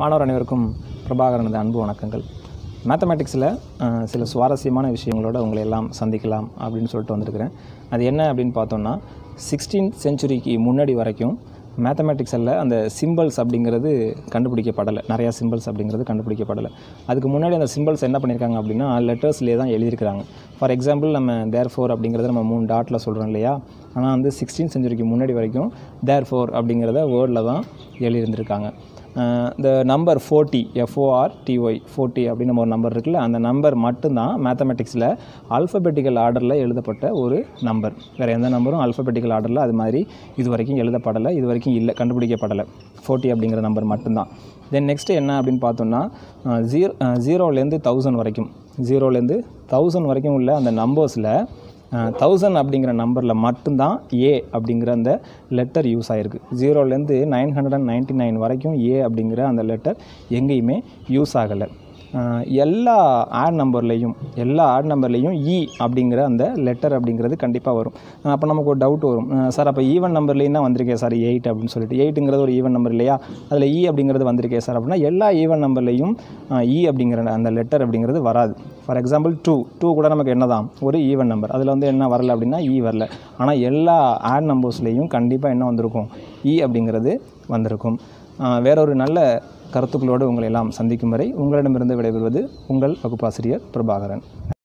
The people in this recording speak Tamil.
மாணவர் அனைவருக்கும் பிரபாகரனது அன்பு வணக்கங்கள் மேத்தமேட்டிக்ஸில் சில சுவாரஸ்யமான விஷயங்களோட உங்களை எல்லாம் சந்திக்கலாம் அப்படின்னு சொல்லிட்டு வந்திருக்கிறேன் அது என்ன அப்படின்னு பார்த்தோம்னா சிக்ஸ்டீன்த் செஞ்சுரிக்கு முன்னாடி வரைக்கும் மேத்தமேட்டிக்ஸில் அந்த சிம்பிள்ஸ் அப்படிங்கிறது கண்டுபிடிக்கப்படலை நிறையா சிம்பிள்ஸ் அப்படிங்கிறது கண்டுபிடிக்கப்படலை அதுக்கு முன்னாடி அந்த சிம்பிள்ஸ் என்ன பண்ணியிருக்காங்க அப்படின்னா லெட்டர்ஸ்லேயே தான் எழுதியிருக்கிறாங்க ஃபார் எக்ஸாம்பிள் நம்ம தேர் ஃபோர் அப்படிங்கிறது நம்ம மூணு டாட்டில் சொல்கிறோம் இல்லையா ஆனால் வந்து சிக்ஸ்டீன் செஞ்சுரிக்கு முன்னாடி வரைக்கும் தேர் ஃபோர் அப்படிங்கிறத வேர்டில் தான் எழுதியிருந்திருக்காங்க இந்த number forty F O R T Y forty அப்படின்னு நம்ம ஒரு நம்பர் இருக்குல்ல அந்த நம்பர் மட்டும்தான் மேத்தமெட்டிக்ஸில் அல்ஃபபெட்டிக்கல் ஆர்டரில் எழுதப்பட்ட ஒரு நம்பர் வேறு எந்த நம்பரும் அல்ஃபபெட்டிக்கல் ஆர்டரில் அது மாதிரி இது வரைக்கும் எழுதப்படலை இது வரைக்கும் இல்லை கண்டுபிடிக்கப்படலை ஃபோர்ட்டி அப்படிங்கிற நம்பர் மட்டும்தான் தென் நெக்ஸ்ட்டு என்ன அப்படின்னு பார்த்தோம்னா ஜீரோ ஜீரோலேருந்து தௌசண்ட் வரைக்கும் ஜீரோலேருந்து தௌசண்ட் வரைக்கும் உள்ள அந்த நம்பர்ஸில் தௌசண்ட் அப்படிங்கிற நம்பரில் மட்டும்தான் ஏ அப்படிங்கிற அந்த லெட்டர் யூஸ் ஆகிருக்கு ஜீரோலேருந்து nine hundred and ninety nine வரைக்கும் ஏ அப்படிங்கிற அந்த லெட்டர் எங்கேயுமே யூஸ் ஆகலை எல்லா ஆட் நம்பர்லேயும் எல்லா ஆட் நம்பர்லேயும் இ e அப்படிங்கிற அந்த லெட்டர் அப்படிங்கிறது கண்டிப்பாக வரும் அப்போ நமக்கு ஒரு டவுட் வரும் சார் அப்போ ஈவன் நம்பர்லேயும் தான் வந்திருக்கேன் சார் எயிட் e அப்படின்னு சொல்லிட்டு எயிட்டுங்கிறது e ஒரு ஈவன் நம்பர் இல்லையா அதில் இ அப்படிங்கிறது வந்திருக்கேன் சார் அப்படின்னா எல்லா ஈவன் நம்பர்லேயும் இ அப்படிங்கிற அந்த லெட்டர் அப்படிங்கிறது வராது ஃபார் எக்ஸாம்பிள் டூ டூ கூட நமக்கு என்ன தான் ஒரு ஈவன் நம்பர் அதில் வந்து என்ன வரல அப்படின்னா இ வரல ஆனால் எல்லா ஆட் நம்பர்ஸ்லேயும் கண்டிப்பாக என்ன வந்திருக்கும் இ அப்படிங்கிறது வந்திருக்கும் வேற ஒரு நல்ல கருத்துக்களோடு உங்களை எல்லாம் சந்திக்கும் வரை உங்களிடமிருந்து விடைபெறுவது உங்கள் வகுப்பாசிரியர் பிரபாகரன்